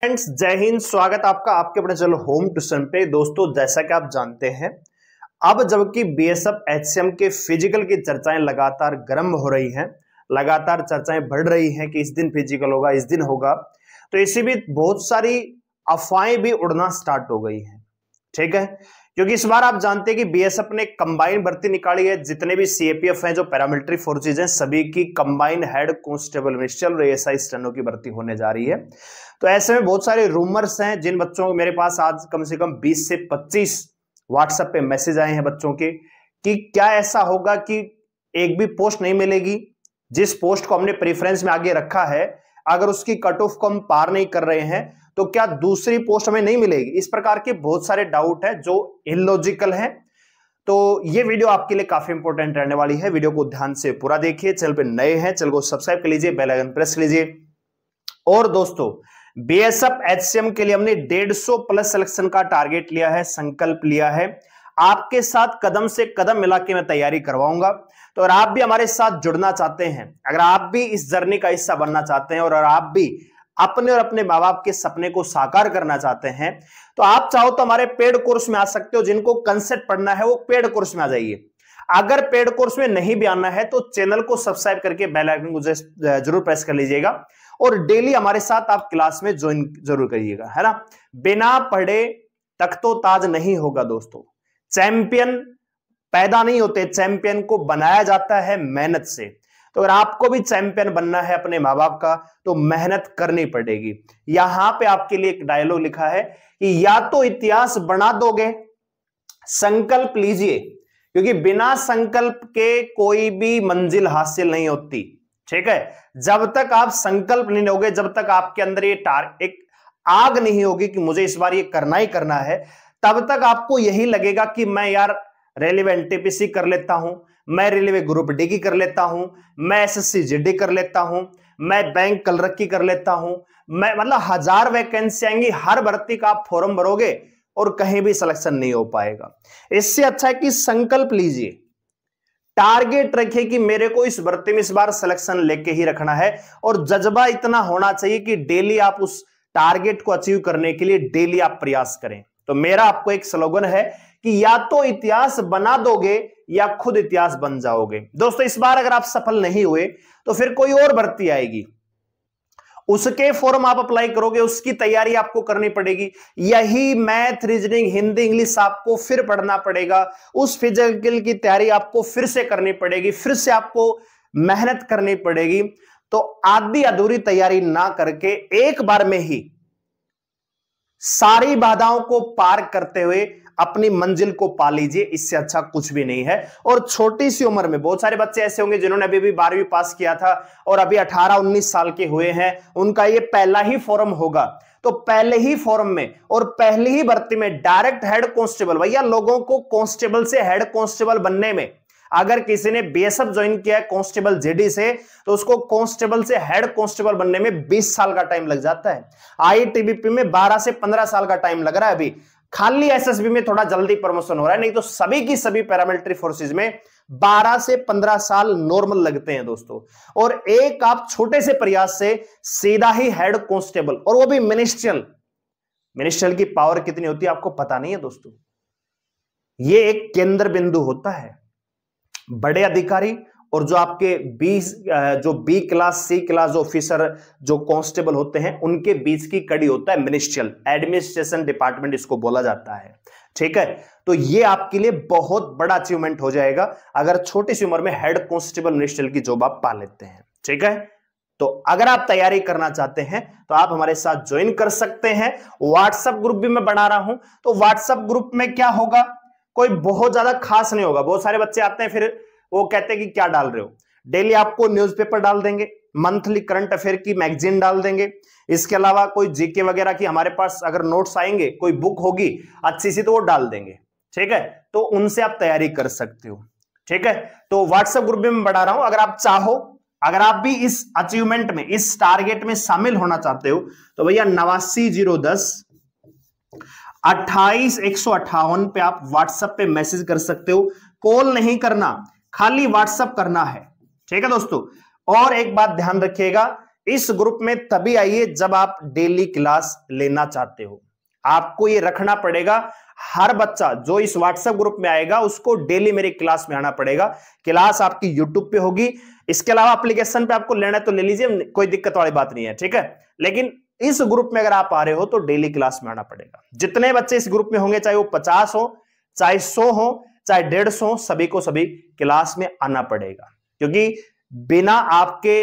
friends जय हिंद स्वागत आपका आपके अपने चैनल होम ट्यूशन पे दोस्तों जैसा कि आप जानते हैं अब जबकि बीएसएफ एचसीएम के फिजिकल की चर्चाएं लगातार गर्म हो रही हैं लगातार चर्चाएं बढ़ रही हैं कि इस दिन फिजिकल होगा इस दिन होगा तो इसी बीच बहुत सारी अफवाहें भी उड़ना स्टार्ट हो गई हैं ठीक है क्योंकि इस बार आप जानते हैं कि बीएसएफ ने कंबाइन भर्ती निकाली है जितने भी सीएपीएफ हैं जो पैरामिलिट्री फोर्सेज हैं सभी की कंबाइन हेड कॉन्स्टेबल मिनिस्ट्रियल और एएसआई स्टेनो की भर्ती होने जा रही है तो ऐसे में बहुत सारे रूमर्स हैं जिन बच्चों को मेरे पास आज कम से कम बीस से पच्चीस व्हाट्सएप पे मैसेज आए हैं बच्चों के कि क्या ऐसा होगा कि एक भी पोस्ट नहीं मिलेगी जिस पोस्ट को हमने प्रेफरेंस में आगे रखा है अगर उसकी कट ऑफ को हम पार नहीं कर रहे हैं तो क्या दूसरी पोस्ट हमें नहीं मिलेगी इस प्रकार के बहुत सारे डाउट है जो इलॉजिकल है तो ये वीडियो आपके लिए काफी इंपॉर्टेंट रहने वाली है वीडियो को ध्यान से पूरा देखिए चैनल पे नए हैं चैनल को सब्सक्राइब कर लीजिए बेल आइकन प्रेस कर लीजिए और दोस्तों बीएसएफ एचसीएम के लिए हमने 150 प्लस सिलेक्शन का टारगेट लिया है संकल्प लिया है आपके साथ कदम से कदम मिला के मैं तैयारी करवाऊंगा तो अगर आप भी हमारे साथ जुड़ना चाहते हैं अगर आप भी इस जर्नी का हिस्सा बनना चाहते हैं और आप भी अपने और अपने माँ बाप के सपने को साकार करना चाहते हैं तो आप चाहो तो हमारे पेड कोर्स में आ सकते हो जिनको कंसेप्ट पढ़ना है वो पेड कोर्स में आ जाइए अगर पेड कोर्स में नहीं भी आना है तो चैनल को सब्सक्राइब करके बेल आइकन को जरूर प्रेस कर लीजिएगा और डेली हमारे साथ आप क्लास में ज्वाइन जरूर करिएगा है ना बिना पढ़े तक तो ताज नहीं होगा दोस्तों चैंपियन पैदा नहीं होते चैंपियन को बनाया जाता है मेहनत से तो अगर आपको भी चैंपियन बनना है अपने माँ बाप का तो मेहनत करनी पड़ेगी यहां पे आपके लिए एक डायलॉग लिखा है कि या तो इतिहास बना दोगे संकल्प लीजिए क्योंकि बिना संकल्प के कोई भी मंजिल हासिल नहीं होती ठीक है जब तक आप संकल्प नहीं लोगे जब तक आपके अंदर ये टार एक आग नहीं होगी कि मुझे इस बार ये करना ही करना है तब तक आपको यही लगेगा कि मैं यार रेलिवेंट टीपीसी कर लेता हूं मैं रेलवे ग्रुप डी की कर लेता हूं मैं एसएससी जीडी कर लेता हूं मैं बैंक कलरक की कर लेता हूं मैं मतलब हजार वैकेंसी आएंगी हर भर्ती का आप फॉर्म भरोगे और कहीं भी सिलेक्शन नहीं हो पाएगा इससे अच्छा है कि संकल्प लीजिए टारगेट रखिए कि मेरे को इस भर्ती में इस बार सिलेक्शन लेके ही रखना है और जज्बा इतना होना चाहिए कि डेली आप उस टारगेट को अचीव करने के लिए डेली आप प्रयास करें तो मेरा आपको एक स्लोगन है कि या तो इतिहास बना दोगे या खुद इतिहास बन जाओगे दोस्तों इस बार अगर आप सफल नहीं हुए तो फिर कोई और भर्ती आएगी उसके फॉर्म आप अप्लाई करोगे उसकी तैयारी आपको करनी पड़ेगी यही मैथ रीजनिंग हिंदी इंग्लिश आपको फिर पढ़ना पड़ेगा उस फिजिकल की तैयारी आपको फिर से करनी पड़ेगी फिर से आपको मेहनत करनी पड़ेगी तो आधी अधूरी तैयारी ना करके एक बार में ही सारी बाधाओं को पार करते हुए अपनी मंजिल को पा लीजिए इससे अच्छा कुछ भी नहीं है और छोटी सी उम्र में बहुत सारे बच्चे ऐसे होंगे जिन्होंने अभी भी बारहवीं पास किया था और अभी अठारह उन्नीस साल के हुए हैं उनका ये पहला ही फॉरम होगा तो पहले ही फॉर्म में और पहली ही भर्ती में डायरेक्ट हेड कांस्टेबल भैया लोगों को कांस्टेबल से हेड कांस्टेबल बनने में अगर किसी ने बीएसएफ ज्वाइन किया है कांस्टेबल जेडी से तो उसको कांस्टेबल से हेड कांस्टेबल बनने में 20 साल का टाइम लग जाता है आईटीबीपी में 12 से 15 साल का टाइम लग रहा है अभी खाली एसएसबी में थोड़ा जल्दी प्रमोशन हो रहा है नहीं तो सभी की सभी पैरामिलिट्री फोर्सेज में 12 से 15 साल नॉर्मल लगते हैं दोस्तों और एक आप छोटे से प्रयास से सीधा ही हेड कॉन्स्टेबल और वो भी मिनिस्ट्रियल मिनिस्ट्रियल की पावर कितनी होती है आपको पता नहीं है दोस्तों ये एक केंद्र बिंदु होता है बड़े अधिकारी और जो आपके बी जो B class C class officer जो कांस्टेबल होते हैं उनके बीच की कड़ी होता है मिनिस्ट्रियल एडमिनिस्ट्रेशन डिपार्टमेंट इसको बोला जाता है ठीक है तो ये आपके लिए बहुत बड़ा अचीवमेंट हो जाएगा अगर छोटी सी उम्र में हेड कांस्टेबल मिनिस्ट्रियल की जॉब आप पा लेते हैं ठीक है तो अगर आप तैयारी करना चाहते हैं तो आप हमारे साथ ज्वाइन कर सकते हैं व्हाट्सएप ग्रुप भी मैं बना रहा हूं तो व्हाट्सएप ग्रुप में क्या होगा कोई बहुत ज्यादा खास नहीं होगा बहुत सारे बच्चे आते हैं फिर वो कहते हैं कि क्या डाल रहे हो डेली आपको न्यूज़पेपर डाल देंगे मंथली करंट अफेयर की मैगजीन डाल देंगे इसके अलावा कोई जीके वगैरह की हमारे पास अगर नोट्स आएंगे कोई बुक होगी अच्छी सी तो वो डाल देंगे ठीक है तो उनसे आप तैयारी कर सकते हो ठीक है तो व्हाट्सएप ग्रुप में बढ़ा रहा हूं अगर आप चाहो अगर आप भी इस अचीवमेंट में इस टारगेट में शामिल होना चाहते हो तो भैया नवासी जीरो दस अट्ठाईस एक सौ अट्ठावन पे आप व्हाट्सएप पे मैसेज कर सकते हो कॉल नहीं करना खाली व्हाट्सअप करना है ठीक है दोस्तों और एक बात ध्यान रखिएगा इस ग्रुप में तभी आइए जब आप डेली क्लास लेना चाहते हो आपको ये रखना पड़ेगा हर बच्चा जो इस व्हाट्सएप ग्रुप में आएगा उसको डेली मेरी क्लास में आना पड़ेगा क्लास आपकी यूट्यूब पे होगी इसके अलावा एप्लीकेशन पे आपको लेना है तो ले लीजिए कोई दिक्कत वाली बात नहीं है ठीक है लेकिन इस ग्रुप में अगर आप आ रहे हो तो डेली क्लास में आना पड़ेगा जितने बच्चे इस ग्रुप में होंगे चाहे वो पचास हो चाहे सौ हो चाहे डेढ़ सौ सभी को सभी क्लास में आना पड़ेगा क्योंकि बिना आपके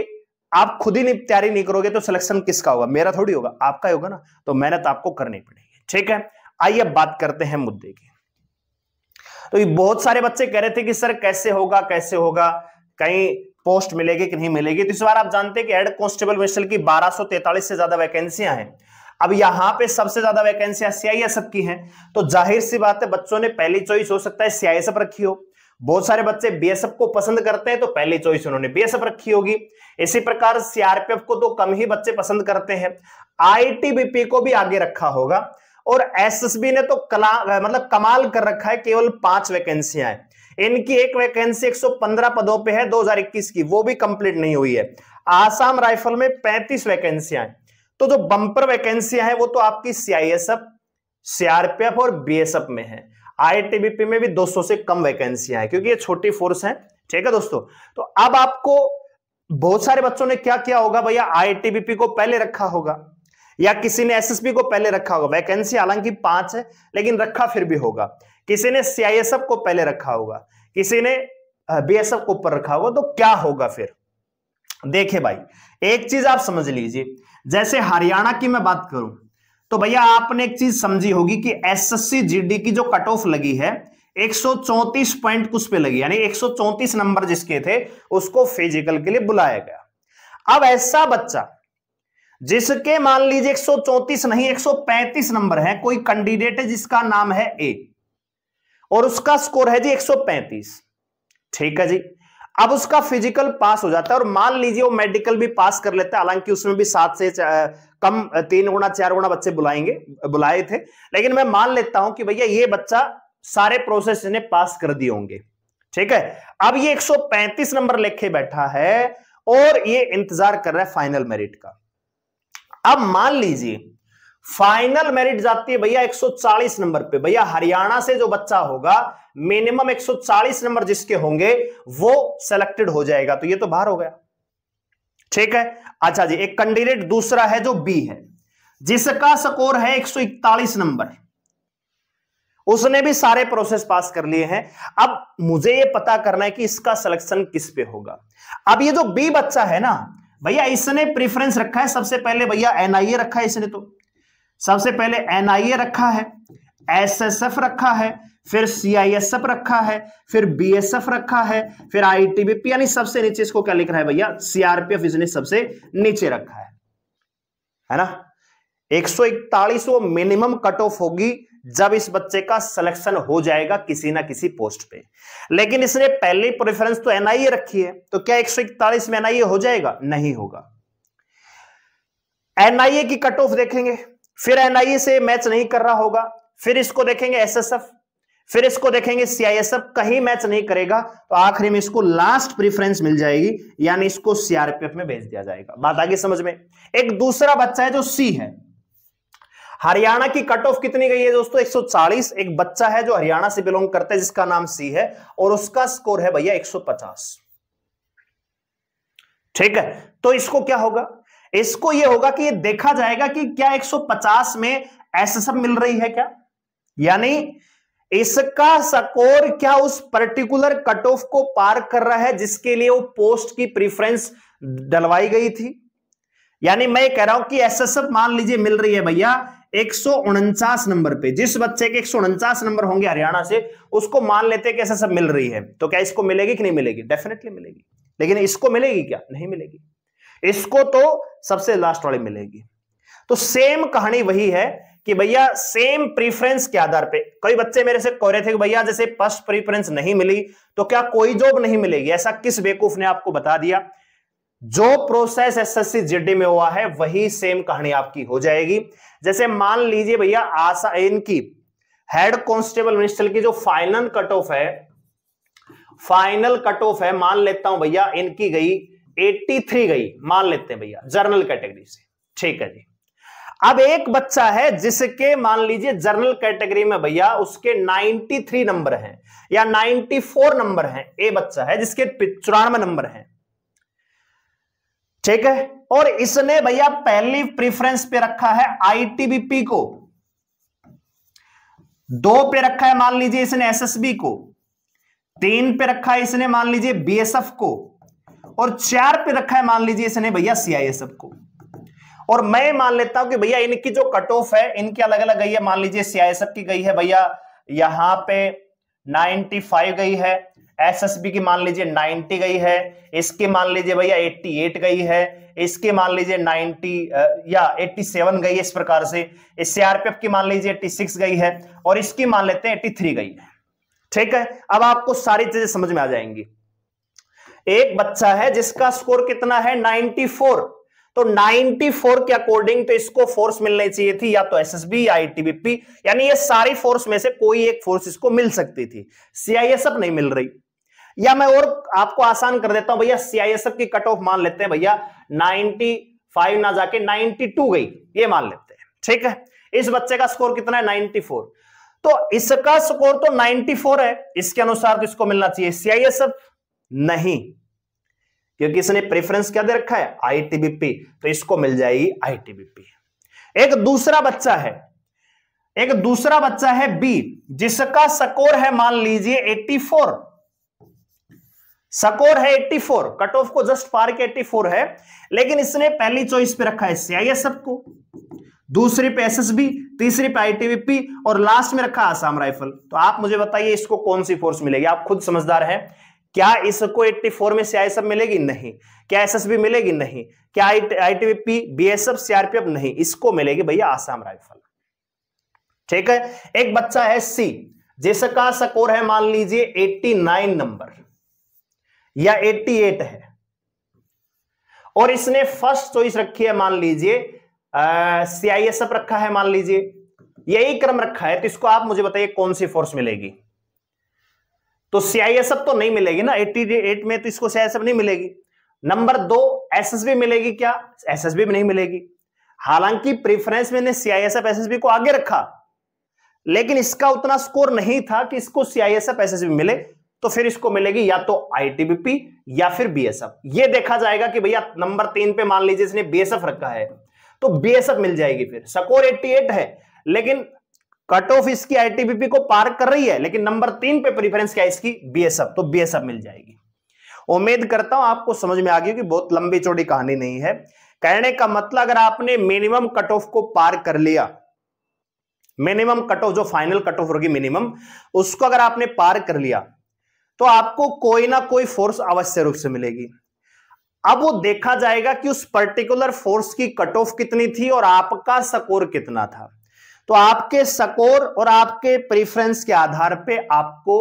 आप खुद ही तैयारी नहीं करोगे तो सिलेक्शन किसका होगा मेरा थोड़ी होगा आपका होगा ना तो मेहनत आपको करनी पड़ेगी ठीक है आइए बात करते हैं मुद्दे की तो ये बहुत सारे बच्चे कह रहे थे कि सर कैसे होगा कैसे होगा कहीं पोस्ट मिलेगी कि नहीं मिलेगी तो इस बार आप जानते हैं कि हेड कांस्टेबल मिशन की बारह से ज्यादा वैकेंसियां हैं अब यहां पे सबसे ज्यादा वैकेंसियां सीआईएसएफ की हैं तो जाहिर सी बात है बच्चों ने पहली चॉइस हो सकता है सीआईएसएफ रखी हो बहुत सारे बच्चे बीएसएफ को पसंद करते हैं तो पहली चॉइस उन्होंने बीएसएफ रखी होगी इसी प्रकार सीआरपीएफ को तो कम ही बच्चे पसंद करते हैं आईटीबीपी को भी आगे रखा होगा और एसएसबी ने तो कला मतलब कमाल कर रखा है केवल पांच वैकेंसियां हैं इनकी एक वैकेंसी 115 पदों पे है 2021 की वो भी कंप्लीट नहीं हुई है आसाम राइफल में 35 वैकेंसियां हैं तो जो बंपर वैकेंसियां हैं वो तो आपकी सीआईएसएफ सीआरपीएफ और बीएसएफ में है आईटीबीपी में भी 200 से कम वैकेंसियां हैं क्योंकि ये छोटी फोर्स है ठीक है दोस्तों तो अब आपको बहुत सारे बच्चों ने क्या किया होगा भैया आईटीबीपी को पहले रखा होगा या किसी ने एसएसबी को पहले रखा होगा वैकेंसी हालांकि पांच है लेकिन रखा फिर भी होगा किसी ने सीआईएसएफ को पहले रखा होगा किसी ने बीएसएफ को ऊपर रखा होगा तो क्या होगा फिर देखे भाई एक चीज आप समझ लीजिए जैसे हरियाणा की मैं बात करूं तो भैया आपने एक चीज समझी होगी कि एसएससी जीडी की जो कट ऑफ लगी है 134 पॉइंट कुछ पे लगी यानी 134 नंबर जिसके थे उसको फिजिकल के लिए बुलाया गया अब ऐसा बच्चा जिसके मान लीजिए 134 नहीं 135 नंबर है कोई कैंडिडेट है जिसका नाम है ए और उसका स्कोर है जी 135 ठीक है जी अब उसका फिजिकल पास हो जाता है और मान लीजिए वो मेडिकल भी पास कर लेता है हालांकि उसमें भी सात से कम तीन गुणा चार गुणा बच्चे बुलाएंगे बुलाए थे लेकिन मैं मान लेता हूं कि भैया ये बच्चा सारे प्रोसेस ने पास कर दिए होंगे ठीक है अब ये 135 नंबर लेके बैठा है और ये इंतजार कर रहा है फाइनल मेरिट का अब मान लीजिए फाइनल मेरिट जाती है भैया 140 नंबर पे भैया हरियाणा से जो बच्चा होगा मिनिमम 140 नंबर जिसके होंगे वो सिलेक्टेड हो जाएगा तो ये तो बाहर हो गया ठीक है अच्छा जी एक कैंडिडेट दूसरा है जो बी है जिसका स्कोर है 141 नंबर उसने भी सारे प्रोसेस पास कर लिए हैं अब मुझे ये पता करना है कि इसका सिलेक्शन किस पे होगा अब ये जो बी बच्चा है ना भैया इसने प्रेफरेंस रखा है सबसे पहले भैया एनआईए रखा है इसने तो सबसे पहले एनआईए रखा है एसएसएफ रखा है फिर सीआईएसएफ रखा है फिर बीएसएफ रखा है फिर आईटीबीपी यानी सबसे नीचे इसको क्या लिख रहा है भैया सीआरपीएफ इसने सबसे नीचे रखा है है ना एक सौ इकतालीस वो मिनिमम कट ऑफ होगी जब इस बच्चे का सिलेक्शन हो जाएगा किसी ना किसी पोस्ट पे लेकिन इसने पहले प्रेफरेंस तो एनआईए रखी है तो क्या एक सौ इकतालीस में एनआईए हो जाएगा नहीं होगा एनआईए की कट ऑफ देखेंगे फिर एनआईए से मैच नहीं कर रहा होगा फिर इसको देखेंगे एसएसएफ फिर इसको देखेंगे सीआईएसएफ कहीं मैच नहीं करेगा तो आखिरी में इसको लास्ट प्रिफरेंस मिल जाएगी यानी इसको सीआरपीएफ में भेज दिया जाएगा बात आगे समझ में एक दूसरा बच्चा है जो सी है हरियाणा की कट ऑफ कितनी गई है दोस्तों 140 एक बच्चा है जो हरियाणा से बिलोंग करता है जिसका नाम सी है और उसका स्कोर है भैया 150 ठीक है तो इसको क्या होगा इसको ये होगा कि ये देखा जाएगा कि क्या 150 में ऐसा सब मिल रही है क्या यानी इसका स्कोर क्या उस पर्टिकुलर कट ऑफ को पार कर रहा है जिसके लिए वो पोस्ट की प्रिफरेंस डलवाई गई थी यानी मैं कह रहा हूं कि एसएसएफ मान लीजिए मिल रही है भैया एक नंबर पे जिस बच्चे के एक नंबर होंगे हरियाणा से उसको मान लेते हैं कि एसएसएफ मिल रही है तो क्या इसको मिलेगी कि नहीं मिलेगी डेफिनेटली मिलेगी लेकिन इसको मिलेगी क्या नहीं मिलेगी इसको तो सबसे लास्ट वाली मिलेगी तो सेम कहानी वही है कि भैया सेम प्रीफरेंस के आधार पे कई बच्चे मेरे से कह रहे थे कि भैया जैसे फर्स्ट प्रीफरेंस नहीं मिली तो क्या कोई जॉब नहीं मिलेगी ऐसा किस बेकूफ ने आपको बता दिया जो प्रोसेस एसएससी जीडी में हुआ है वही सेम कहानी आपकी हो जाएगी जैसे मान लीजिए भैया आशा इनकी हेड कांस्टेबल मिनिस्टर की जो फाइनल कट ऑफ है फाइनल कट ऑफ है मान लेता हूं भैया इनकी गई 83 गई मान लेते हैं भैया जर्नल कैटेगरी से ठीक है जी अब एक बच्चा है जिसके मान लीजिए जर्नल कैटेगरी में भैया उसके 93 नंबर हैं या 94 नंबर हैं ए बच्चा है जिसके चौरानवे नंबर हैं ठीक है और इसने भैया पहली प्रिफरेंस पे रखा है आईटीबीपी को दो पे रखा है मान लीजिए इसने एसएसबी को तीन पे रखा है इसने मान लीजिए बीएसएफ को और चार पे रखा है मान लीजिए इसने भैया सीआईए सबको और मैं मान लेता हूं कि भैया इनकी जो कट ऑफ है इनकी अलग अलग गई है मान लीजिए सीआईएसएफ की गई है भैया यहां पे 95 गई है एसएसबी की मान लीजिए 90 गई है इसके मान लीजिए भैया 88 गई है इसके मान लीजिए 90 या 87 गई है इस प्रकार से सीआरपीएफ की मान लीजिए 86 गई है और इसकी मान लेते हैं 83 गई है ठीक है अब आपको सारी चीजें समझ में आ जाएंगी एक बच्चा है जिसका स्कोर कितना है 94 तो 94 के अकॉर्डिंग तो इसको फोर्स मिलनी चाहिए थी या तो एसएसबी या आईटीबीपी यानी ये सारी फोर्स में से कोई एक फोर्स इसको मिल सकती थी सीआईएसएफ नहीं मिल रही या मैं और आपको आसान कर देता हूं भैया सीआईएसएफ की कट ऑफ मान लेते हैं भैया नाइनटी ना जाके नाइनटी गई ये मान लेते हैं ठीक है इस बच्चे का स्कोर कितना है नाइनटी तो इसका स्कोर तो 94 है इसके अनुसार तो इसको मिलना चाहिए सीआईएसएफ नहीं क्योंकि इसने प्रेफरेंस क्या दे रखा है आईटीबीपी तो इसको मिल जाएगी आईटीबीपी एक दूसरा बच्चा है एक दूसरा बच्चा है बी जिसका स्कोर है मान लीजिए 84 स्कोर है 84 कट ऑफ को जस्ट पार के 84 है लेकिन इसने पहली चॉइस पे रखा है सीआईएस को दूसरी पे एसएसबी तीसरी पे आईटीबीपी और लास्ट में रखा आसाम राइफल तो आप मुझे बताइए इसको कौन सी फोर्स मिलेगी आप खुद समझदार है क्या इसको 84 में सीआईएसएफ सब मिलेगी नहीं क्या एसएसबी मिलेगी नहीं क्या आईटीबीपी बीएसएफ सीआरपीएफ नहीं इसको मिलेगी भैया आसाम राइफल ठीक है एक बच्चा है सी जिसका स्कोर है मान लीजिए 89 नंबर या 88 है और इसने फर्स्ट चॉइस रखी है मान लीजिए सीआईएसएफ रखा है मान लीजिए यही क्रम रखा है तो इसको आप मुझे बताइए कौन सी फोर्स मिलेगी तो सीआईएसएफ तो नहीं मिलेगी ना एट्टी एट में तो इसको सीआईएसएफ नहीं मिलेगी नंबर दो एसएसबी मिलेगी क्या एसएसबी में नहीं मिलेगी हालांकि प्रेफरेंस में सीआईएसएफ एसएसबी को आगे रखा लेकिन इसका उतना स्कोर नहीं था कि इसको सीआईएसएफ एसएसबी मिले तो फिर इसको मिलेगी या तो आईटीबीपी या फिर बीएसएफ ये देखा जाएगा कि भैया नंबर तीन पे मान लीजिए इसने बीएसएफ रखा है तो बीएसएफ मिल जाएगी फिर स्कोर 88 है लेकिन कट ऑफ इसकी आईटीबीपी को पार कर रही है लेकिन नंबर तीन पे प्रीफरेंस क्या है इसकी बीएसएफ तो बीएसएफ मिल जाएगी उम्मीद करता हूं आपको समझ में आ गई कि बहुत लंबी चौड़ी कहानी नहीं है कहने का मतलब अगर आपने मिनिमम कट ऑफ को पार कर लिया मिनिमम कट ऑफ जो फाइनल कट ऑफ होगी मिनिमम उसको अगर आपने पार कर लिया तो आपको कोई ना कोई फोर्स अवश्य रूप से मिलेगी अब वो देखा जाएगा कि उस पर्टिकुलर फोर्स की कट ऑफ कितनी थी और आपका स्कोर कितना था तो आपके स्कोर और आपके प्रेफरेंस के आधार पे आपको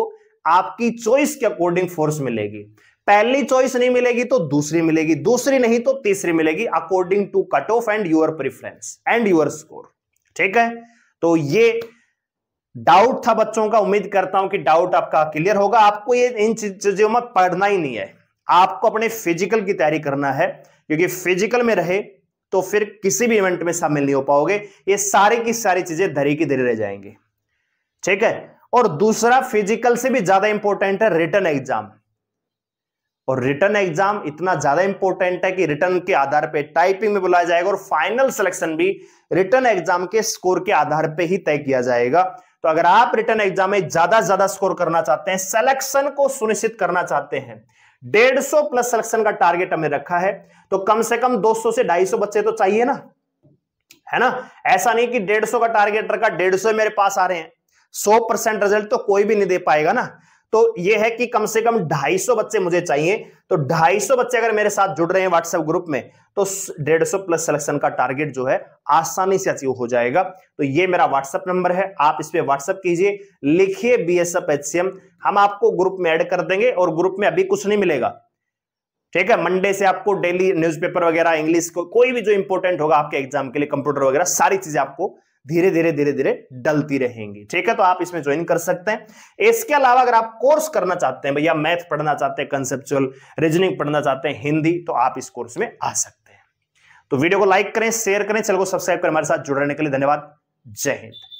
आपकी चॉइस के अकॉर्डिंग फोर्स मिलेगी पहली चॉइस नहीं मिलेगी तो दूसरी मिलेगी दूसरी नहीं तो तीसरी मिलेगी according to cut off and your preference and your score ठीक है तो ये डाउट था बच्चों का उम्मीद करता हूं कि डाउट आपका क्लियर होगा आपको ये इन चीजों में पढ़ना ही नहीं है आपको अपने फिजिकल की तैयारी करना है क्योंकि फिजिकल में रहे तो फिर किसी भी इवेंट में शामिल नहीं हो पाओगे ये सारी की सारी चीजें धरी की धरी रह जाएंगे ठीक है और दूसरा फिजिकल से भी ज्यादा इंपॉर्टेंट है रिटर्न एग्जाम और रिटर्न एग्जाम इतना ज्यादा इंपॉर्टेंट है कि रिटर्न के आधार पर टाइपिंग में बुलाया जाएगा और फाइनल सिलेक्शन भी रिटर्न एग्जाम के स्कोर के आधार पर ही तय किया जाएगा तो अगर आप रिटर्न एग्जाम में ज्यादा ज्यादा स्कोर करना चाहते हैं सिलेक्शन को सुनिश्चित करना चाहते हैं डेढ़ सौ प्लस सिलेक्शन का टारगेट हमें रखा है तो कम से कम 200 से 250 बच्चे तो चाहिए ना है ना ऐसा नहीं कि डेढ़ सौ का टारगेट रखा डेढ़ सौ मेरे पास आ रहे हैं 100 परसेंट रिजल्ट तो कोई भी नहीं दे पाएगा ना तो ये है कि कम से कम 250 बच्चे मुझे चाहिए तो 250 बच्चे अगर मेरे साथ जुड़ रहे हैं व्हाट्सएप ग्रुप में तो 150 प्लस सिलेक्शन का टारगेट जो है आसानी से अचीव हो जाएगा तो ये मेरा व्हाट्सएप नंबर है आप इस पर व्हाट्सएप कीजिए लिखिए बी एस एफ एच हम आपको ग्रुप में ऐड कर देंगे और ग्रुप में अभी कुछ नहीं मिलेगा ठीक है मंडे से आपको डेली न्यूज़पेपर वगैरह इंग्लिश को कोई भी जो इंपॉर्टेंट होगा आपके एग्जाम के लिए कंप्यूटर वगैरह सारी चीजें आपको धीरे धीरे धीरे धीरे डलती रहेंगी ठीक है तो आप इसमें ज्वाइन कर सकते हैं इसके अलावा अगर आप कोर्स करना चाहते हैं भैया मैथ पढ़ना चाहते हैं कंसेप्चुअल रीजनिंग पढ़ना चाहते हैं हिंदी तो आप इस कोर्स में आ सकते हैं तो वीडियो को लाइक करें शेयर करें चल को सब्सक्राइब करें हमारे साथ जुड़ने के लिए धन्यवाद जय हिंद